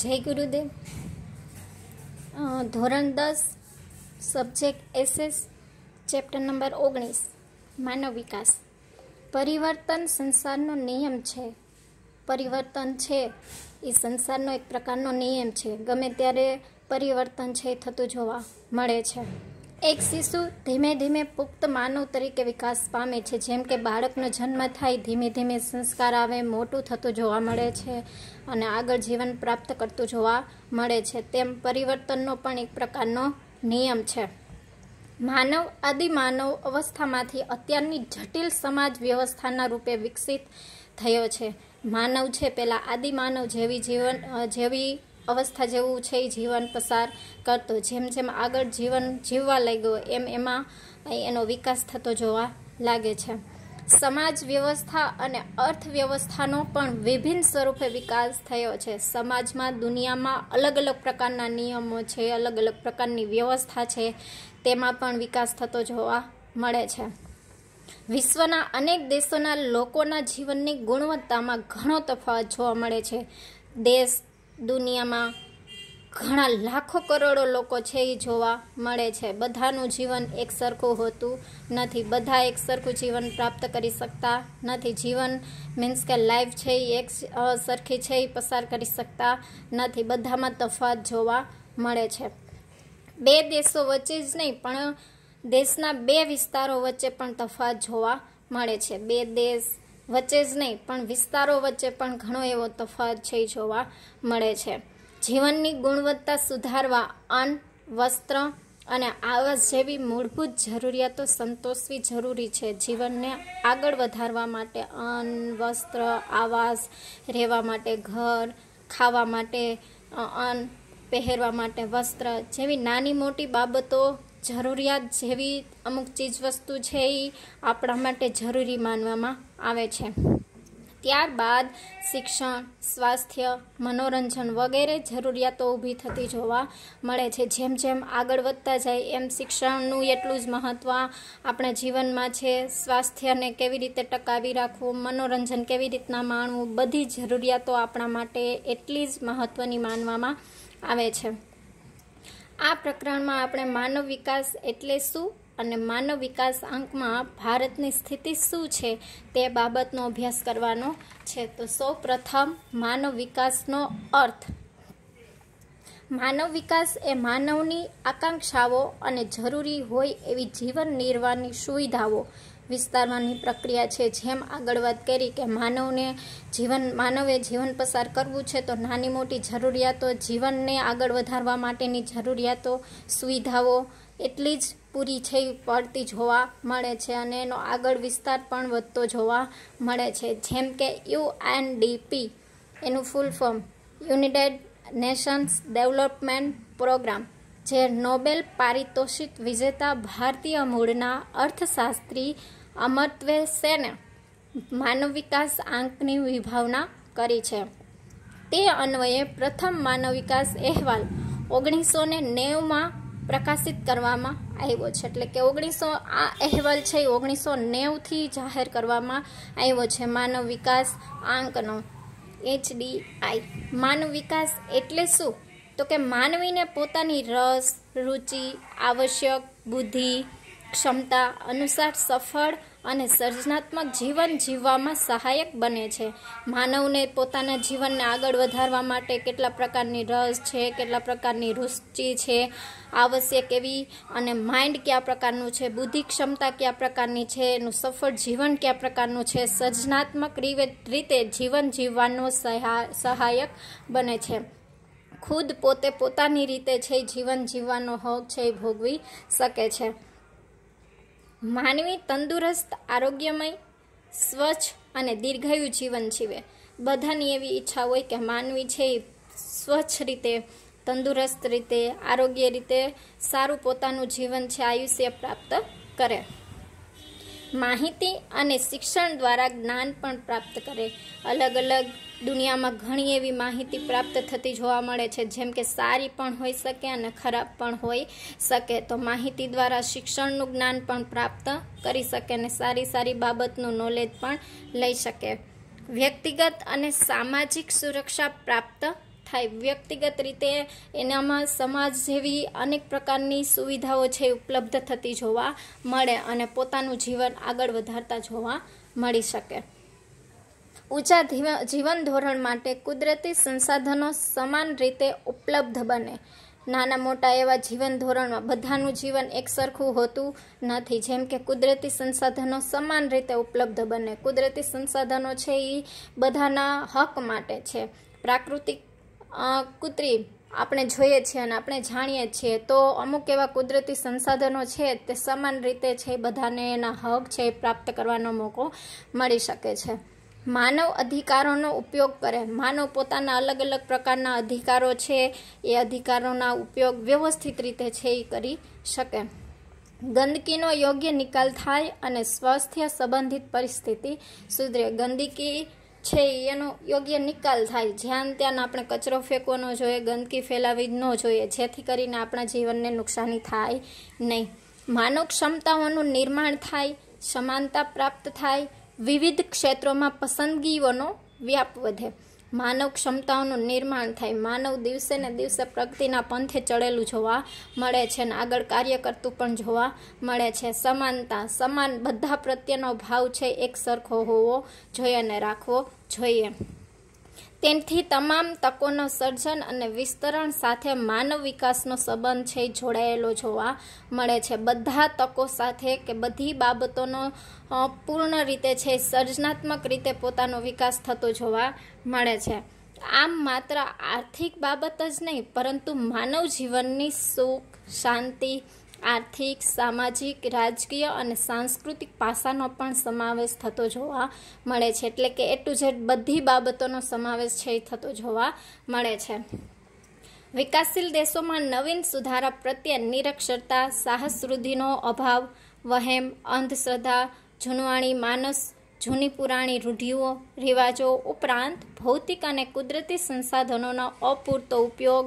જય ગુરુદેવ ધોરણ દસ સબ્જેક્ટ એસએસ ચેપ્ટર નંબર ઓગણીસ માનવ વિકાસ પરિવર્તન સંસારનો નિયમ છે પરિવર્તન છે એ સંસારનો એક પ્રકારનો નિયમ છે ગમે ત્યારે પરિવર્તન છે થતું જોવા મળે છે એક શિશુ ધીમે ધીમે પુખ્ત માનવ તરીકે વિકાસ પામે છે જેમ કે બાળકનો જન્મ થાય ધીમે ધીમે સંસ્કાર આવે મોટું થતું જોવા મળે છે અને આગળ જીવન પ્રાપ્ત કરતું જોવા મળે છે તેમ પરિવર્તનનો પણ એક પ્રકારનો નિયમ છે માનવ આદિ માનવ અવસ્થામાંથી અત્યારની જટિલ સમાજ વ્યવસ્થાના રૂપે વિકસિત થયો છે માનવ છે પહેલાં આદિમાનવ જેવી જીવન જેવી અવસ્થા જેવું છે એ જીવન પસાર કરતો જેમ જેમ આગળ જીવન જીવવા લાગ્યો એમ એમાં એનો વિકાસ થતો જોવા લાગે છે સમાજ વ્યવસ્થા અને અર્થવ્યવસ્થાનો પણ વિભિન્ન સ્વરૂપે વિકાસ થયો છે સમાજમાં દુનિયામાં અલગ અલગ પ્રકારના નિયમો છે અલગ અલગ પ્રકારની વ્યવસ્થા છે તેમાં પણ વિકાસ થતો જોવા મળે છે વિશ્વના અનેક દેશોના લોકોના જીવનની ગુણવત્તામાં ઘણો તફાવત જોવા મળે છે દેશ દુનિયામાં ઘણા લાખો કરોડો લોકો છે એ જોવા મળે છે બધાનું જીવન એક સરખું હોતું નથી બધા એક સરખું જીવન પ્રાપ્ત કરી શકતા નથી જીવન મીન્સ કે લાઈફ છે એ એક સરખી છે એ પસાર કરી શકતા નથી બધામાં તફાત જોવા મળે છે બે દેશો વચ્ચે જ નહીં પણ દેશના બે વિસ્તારો વચ્ચે પણ તફાત જોવા મળે છે બે દેશ વચ્ચે જ નહીં પણ વિસ્તારો વચ્ચે પણ ઘણો એવો તફાવત છે જોવા મળે છે જીવનની ગુણવત્તા સુધારવા અન્ન વસ્ત્ર અને આવાસ જેવી મૂળભૂત જરૂરિયાતો સંતોષવી જરૂરી છે જીવનને આગળ વધારવા માટે અન્ન વસ્ત્ર આવાસ રહેવા માટે ઘર ખાવા માટે અન્ન પહેરવા માટે વસ્ત્ર જેવી નાની મોટી બાબતો જરૂરિયાત જેવી અમુક ચીજવસ્તુ છે એ આપણા માટે જરૂરી માનવામાં આવે છે ત્યારબાદ શિક્ષણ સ્વાસ્થ્ય મનોરંજન વગેરે જરૂરિયાતો ઊભી થતી જોવા મળે છે જેમ જેમ આગળ વધતા જાય એમ શિક્ષણનું એટલું જ મહત્ત્વ આપણા જીવનમાં છે સ્વાસ્થ્યને કેવી રીતે ટકાવી રાખવું મનોરંજન કેવી રીતના માણવું બધી જરૂરિયાતો આપણા માટે એટલી જ મહત્ત્વની માનવામાં આવે છે આ પ્રકરણમાં આપણે માનવ વિકાસ એટલે શું અને માનવ વિકાસ અંકમાં ભારતની સ્થિતિ શું છે તે બાબતનો અભ્યાસ કરવાનો છે તો સૌ પ્રથમ માનવ વિકાસનો અર્થ માનવ વિકાસ એ માનવની આકાંક્ષાઓ અને જરૂરી હોય એવી જીવન નિર્વાહની સુવિધાઓ વિસ્તારવાની પ્રક્રિયા છે જેમ આગળ વાત કરી કે માનવને જીવન માનવે જીવન પસાર કરવું છે તો નાની મોટી જરૂરિયાતો જીવનને આગળ વધારવા માટેની જરૂરિયાતો સુવિધાઓ એટલી જ પૂરી છે પડતી જોવા મળે છે અને એનો આગળ વિસ્તાર પણ વધતો જોવા મળે છે જેમ કે ડીપી એનું full form United Nations Development Programme જે નોબેલ પારિતોષિક વિજેતા ભારતીય મૂળના અર્થશાસ્ત્રી અમર્ત્વે સેને માનવ વિકાસ આંકની વિભાવના કરી છે તે અન્વયે પ્રથમ માનવ વિકાસ અહેવાલ ઓગણીસો ને નેવુંમાં પ્રકાશિત કરવામાં આવ્યો છે એટલે કે ઓગણીસો આ અહેવાલ છે એ ઓગણીસો નેવથી જાહેર કરવામાં આવ્યો છે માનવ વિકાસ આંકનો એચડીઆઈ માનવ વિકાસ એટલે શું તો કે માનવીને પોતાની રસ રુચિ આવશ્યક બુદ્ધિ ક્ષમતા અનુસાર સફળ અને સર્જનાત્મક જીવન જીવવામાં સહાયક બને છે માનવને પોતાના જીવનને આગળ વધારવા માટે કેટલા પ્રકારની રસ છે કેટલા પ્રકારની રુચિ છે આવશ્યક એવી અને માઇન્ડ કયા પ્રકારનું છે બુદ્ધિ ક્ષમતા કયા પ્રકારની છે એનું સફળ જીવન કયા પ્રકારનું છે સર્જનાત્મક રીતે જીવન જીવવાનો સહાયક બને છે ખુદ પોતે પોતાની રીતે છે જીવન જીવવાનો હક છે એ ભોગવી શકે છે માનવી તંદુરસ્ત આરોગ્યમય સ્વચ્છ અને દીર્ઘાયુ જીવન જીવે બધાની એવી ઈચ્છા હોય કે માનવી છે એ સ્વચ્છ રીતે તંદુરસ્ત રીતે આરોગ્ય રીતે સારું પોતાનું જીવન છે આયુષ્ય પ્રાપ્ત કરે માહિતી અને શિક્ષણ દ્વારા જ્ઞાન પણ પ્રાપ્ત કરે અલગ અલગ દુનિયામાં ઘણી એવી માહિતી પ્રાપ્ત થતી જોવા મળે છે જેમ કે સારી પણ હોઈ શકે અને ખરાબ પણ હોઈ શકે તો માહિતી દ્વારા શિક્ષણનું જ્ઞાન પણ પ્રાપ્ત કરી શકે અને સારી સારી બાબતનું નોલેજ પણ લઈ શકે વ્યક્તિગત અને સામાજિક સુરક્ષા પ્રાપ્ત થાય વ્યક્તિગત રીતે એનામાં સમાજ જેવી અનેક પ્રકારની સુવિધાઓ છે ઉપલબ્ધ થતી જોવા મળે અને પોતાનું જીવન આગળ વધારતા જોવા મળી શકે ઊંચા જીવન ધોરણ માટે કુદરતી સંસાધનો સમાન રીતે ઉપલબ્ધ બને નાના મોટા એવા જીવન ધોરણમાં બધાનું જીવન એક સરખું હોતું નથી જેમ કે કુદરતી સંસાધનો સમાન રીતે ઉપલબ્ધ બને કુદરતી સંસાધનો છે એ બધાના હક માટે છે પ્રાકૃતિક કૃત્રિમ આપણે જોઈએ છીએ અને આપણે જાણીએ છીએ તો અમુક એવા કુદરતી સંસાધનો છે તે સમાન રીતે છે બધાને એના હક છે પ્રાપ્ત કરવાનો મોકો મળી શકે છે માનવ અધિકારોનો ઉપયોગ કરે માનવ પોતાના અલગ અલગ પ્રકારના અધિકારો છે એ અધિકારોના ઉપયોગ વ્યવસ્થિત રીતે છે એ કરી શકે ગંદકીનો યોગ્ય નિકાલ થાય અને સ્વાસ્થ્ય સંબંધિત પરિસ્થિતિ સુધરે ગંદકી છે એનો યોગ્ય નિકાલ થાય જ્યાં ત્યાં આપણે કચરો ફેંકવો ન જોઈએ ગંદકી ફેલાવી ન જોઈએ જેથી કરીને આપણા જીવનને નુકસાની થાય નહીં માનવ ક્ષમતાઓનું નિર્માણ થાય સમાનતા પ્રાપ્ત થાય વિવિધ ક્ષેત્રોમાં પસંદગીઓનો વ્યાપ વધે માનવ ક્ષમતાઓનું નિર્માણ થાય માનવ દિવસે ને દિવસે પ્રગતિના પંથે ચડેલું જોવા મળે છે ને આગળ કાર્ય કરતું પણ જોવા મળે છે સમાનતા સમાન બધા પ્રત્યેનો ભાવ છે એક સરખો હોવો જોઈએ અને રાખવો જોઈએ તેથી તમામ તકોનો સર્જન અને વિસ્તરણ સાથે માનવ વિકાસનો સંબંધ છે જોડાયેલો જોવા મળે છે બધા તકો સાથે કે બધી બાબતોનો પૂર્ણ રીતે છે સર્જનાત્મક રીતે પોતાનો વિકાસ થતો જોવા મળે છે આમ માત્ર આર્થિક બાબત જ નહીં પરંતુ માનવ જીવનની સુખ શાંતિ આર્થિક સામાજિક રાજકીય અને સાંસ્કૃતિક પાસાનો પણ સમાવેશ થતો જોવા મળે છે એટલે કે એ ટુ ઝેડ બધી બાબતોનો સમાવેશ છે એ થતો જોવા મળે છે વિકાસશીલ દેશોમાં નવીન સુધારા પ્રત્યે નિરક્ષરતા સાહસ વૃદ્ધિનો અભાવ વહેમ અંધશ્રદ્ધા જૂનવાણી માનસ જૂની પુરાણી રૂઢિઓ રિવાજો ઉપરાંત ભૌતિક અને કુદરતી સંસાધનોનો અપૂરતો ઉપયોગ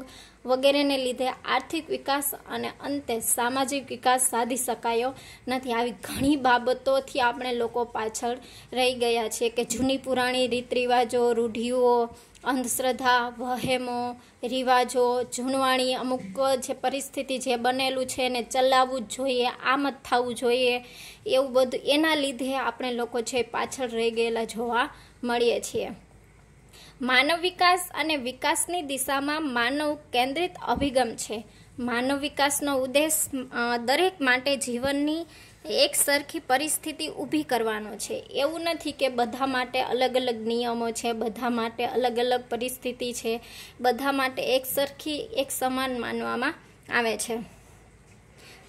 વગેરેને લીધે આર્થિક વિકાસ અને અંતે સામાજિક વિકાસ સાધી શકાયો નથી આવી ઘણી બાબતોથી આપણે લોકો પાછળ રહી ગયા છીએ કે જૂની પુરાણી રીત રિવાજો રૂઢિઓ અંધશ્રદ્ધા વહેમો રિવાજો જૂનવાણી અમુક જે પરિસ્થિતિ જે બનેલું છે એને ચલાવવું જ જોઈએ આમ જ થવું જોઈએ એવું બધું એના લીધે આપણે લોકો છે પાછળ રહી ગયેલા જોવા મળીએ છીએ માનવ વિકાસ અને વિકાસની દિશામાં માનવ કેન્દ્રિત અભિગમ છે માનવ વિકાસનો ઉદ્દેશ દરેક માટે જીવનની એક સરખી પરિસ્થિતિ ઊભી કરવાનો છે એવું નથી કે બધા માટે અલગ અલગ નિયમો છે બધા માટે અલગ અલગ પરિસ્થિતિ છે બધા માટે એક સરખી એક સમાન માનવામાં આવે છે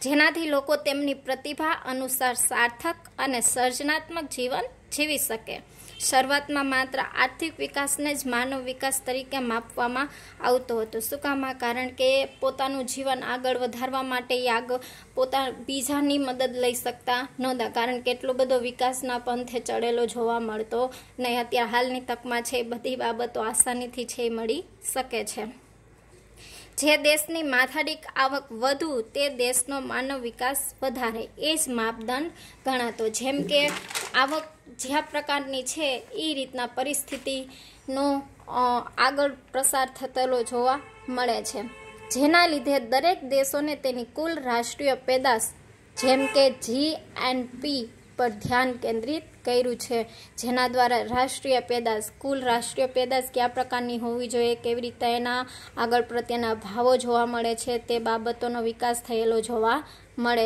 જેનાથી લોકો તેમની પ્રતિભા અનુસાર સાર્થક અને સર્જનાત્મક જીવન જીવી શકે શરૂઆતમાં માત્ર આર્થિક વિકાસને જ માનવ વિકાસ તરીકે માપવામાં આવતો હતો શું કામમાં કારણ કે પોતાનું જીવન આગળ વધારવા માટે એ આગળ પોતા બીજાની મદદ લઈ શકતા નહોતા કારણ કે એટલો બધો વિકાસના પંથે ચડેલો જોવા મળતો નહીં અત્યારે હાલની તકમાં છે એ બધી બાબતો આસાનીથી છે મળી શકે છે જે દેશની માથાડીક આવક વધુ તે દેશનો માનવ વિકાસ વધારે એ જ માપદંડ ગણાતો જેમ કે આવક જ્યાં પ્રકારની છે એ રીતના પરિસ્થિતિનો આગળ પ્રસાર થતેલો જોવા મળે છે જેના લીધે દરેક દેશોને તેની કુલ રાષ્ટ્રીય પેદાશ જેમ કે જી એન્ડ પી પર ધ્યાન કેન્દ્રિત કર્યું છે જેના દ્વારા રાષ્ટ્રીય પેદાશ કુલ રાષ્ટ્રીય પેદાશ કયા પ્રકારની હોવી જોઈએ કેવી રીતે એના આગળ પ્રત્યેના ભાવો જોવા મળે છે તે બાબતોનો વિકાસ થયેલો જોવા મળે